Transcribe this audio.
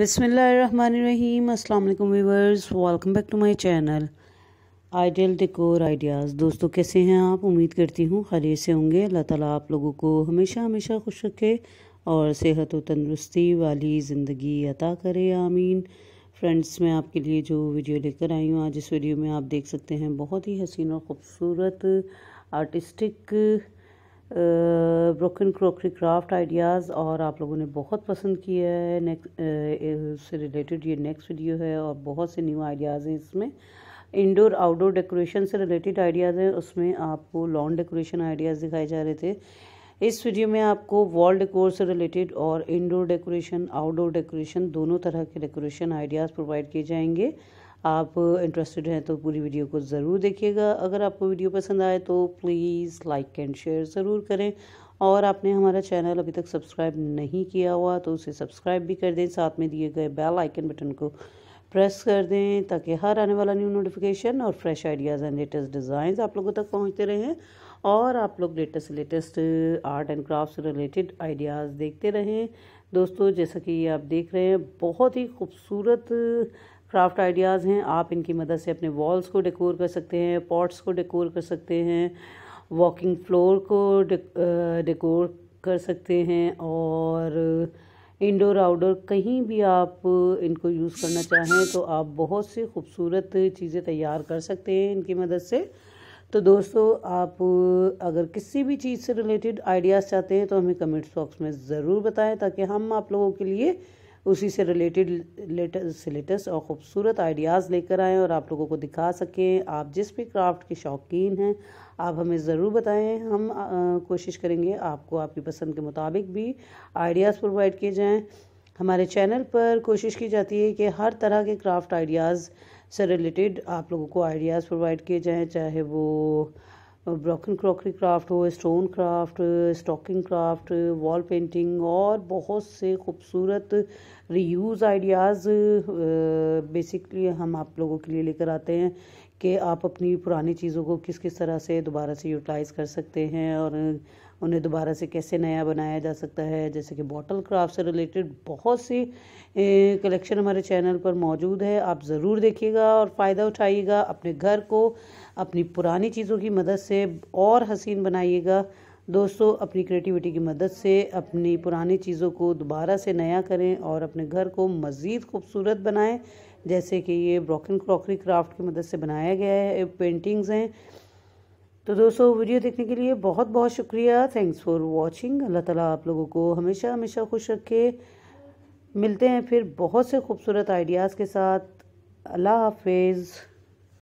बिसमीम अल्लाम viewers welcome back to my channel ideal decor ideas दोस्तों कैसे हैं आप उम्मीद करती हूँ खरीर से होंगे अल्लाह ताला आप लोगों को हमेशा हमेशा खुश रखे और सेहत व तंदरुस्ती वाली ज़िंदगी अता करे आमीन फ्रेंड्स मैं आपके लिए जो वीडियो लेकर आई हूँ आज इस वीडियो में आप देख सकते हैं बहुत ही हसीन और ख़ूबसूरत artistic broken crockery craft ideas और आप लोगों ने बहुत पसंद किया है नेक्स्ट उससे रिलेटेड ये नेक्स्ट वीडियो है और बहुत से न्यू आइडियाज़ हैं इसमें इंडोर आउटडोर डेकोरेशन से रिलेटेड आइडियाज़ हैं उसमें आपको लॉन डेकोरेशन आइडियाज़ दिखाए जा रहे थे इस वीडियो में आपको वॉल डेकोर से रिलेटेड और इंडोर डेकोरेशन आउटडोर डेकोरेशन दोनों तरह के डेकोरेशन आइडियाज़ प्रोवाइड किए जाएंगे आप इंटरेस्टेड हैं तो पूरी वीडियो को ज़रूर देखिएगा अगर आपको वीडियो पसंद आए तो प्लीज़ लाइक एंड शेयर ज़रूर करें और आपने हमारा चैनल अभी तक सब्सक्राइब नहीं किया हुआ तो उसे सब्सक्राइब भी कर दें साथ में दिए गए बेल आइकन बटन को प्रेस कर दें ताकि हर आने वाला न्यू नोटिफिकेशन और fresh ideas and latest design आप लोगों तक पहुंचते रहें और आप लोग latest latest art and craft से रिलेटेड आइडियाज़ देखते रहें दोस्तों जैसा कि आप देख रहे हैं बहुत ही खूबसूरत क्राफ्ट आइडियाज़ हैं आप इनकी मदद से अपने वॉल्स को डेकोर कर सकते हैं पॉट्स को डेकोर कर सकते हैं वॉकिंग फ्लोर को डेकोर कर सकते हैं और इंडोर आउटडोर कहीं भी आप इनको यूज़ करना चाहें तो आप बहुत सी खूबसूरत चीज़ें तैयार कर सकते हैं इनकी मदद से तो दोस्तों आप अगर किसी भी चीज़ से रिलेटेड आइडियाज़ चाहते हैं तो हमें कमेंट्स बॉक्स में ज़रूर बताएं ताकि हम आप लोगों के लिए उसी से रिलेटेड लेटेस्ट लेटेस्ट और ख़ूबसूरत आइडियाज़ लेकर आएँ और आप लोगों को दिखा सकें आप जिस भी क्राफ्ट के शौकीन हैं आप हमें ज़रूर बताएं हम आ, कोशिश करेंगे आपको आपकी पसंद के मुताबिक भी आइडियाज़ प्रोवाइड किए जाएँ हमारे चैनल पर कोशिश की जाती है कि हर तरह के क्राफ्ट आइडियाज़ से रिलेटेड आप लोगों को आइडियाज़ प्रोवाइड किए जाएँ चाहे वो ब्रोकन क्रॉकरी क्राफ्ट हो stone craft stocking craft wall painting और बहुत से खूबसूरत रीयूज़ आइडियाज़ बेसिकली हम आप लोगों के लिए लेकर आते हैं कि आप अपनी पुरानी चीज़ों को किस किस तरह से दोबारा से यूटिलाइज़ कर सकते हैं और उन्हें दोबारा से कैसे नया बनाया जा सकता है जैसे कि बॉटल क्राफ्ट से रिलेटेड बहुत सी कलेक्शन हमारे चैनल पर मौजूद है आप ज़रूर देखिएगा और फ़ायदा उठाइएगा अपने घर को अपनी पुरानी चीज़ों की मदद से और हसीन बनाइएगा दोस्तों अपनी क्रिएटिविटी की मदद से अपनी पुरानी चीज़ों को दोबारा से नया करें और अपने घर को मज़ीद खूबसूरत बनाएं जैसे कि ये ब्रोकन क्रॉकरी क्राफ्ट की मदद से बनाया गया है पेंटिंग्स हैं तो दोस्तों वीडियो देखने के लिए बहुत बहुत शुक्रिया थैंक्स फॉर वॉचिंग अल्लाह ताला आप लोगों को हमेशा हमेशा खुश रखे मिलते हैं फिर बहुत से खूबसूरत आइडियाज़ के साथ अल्लाह हाफिज़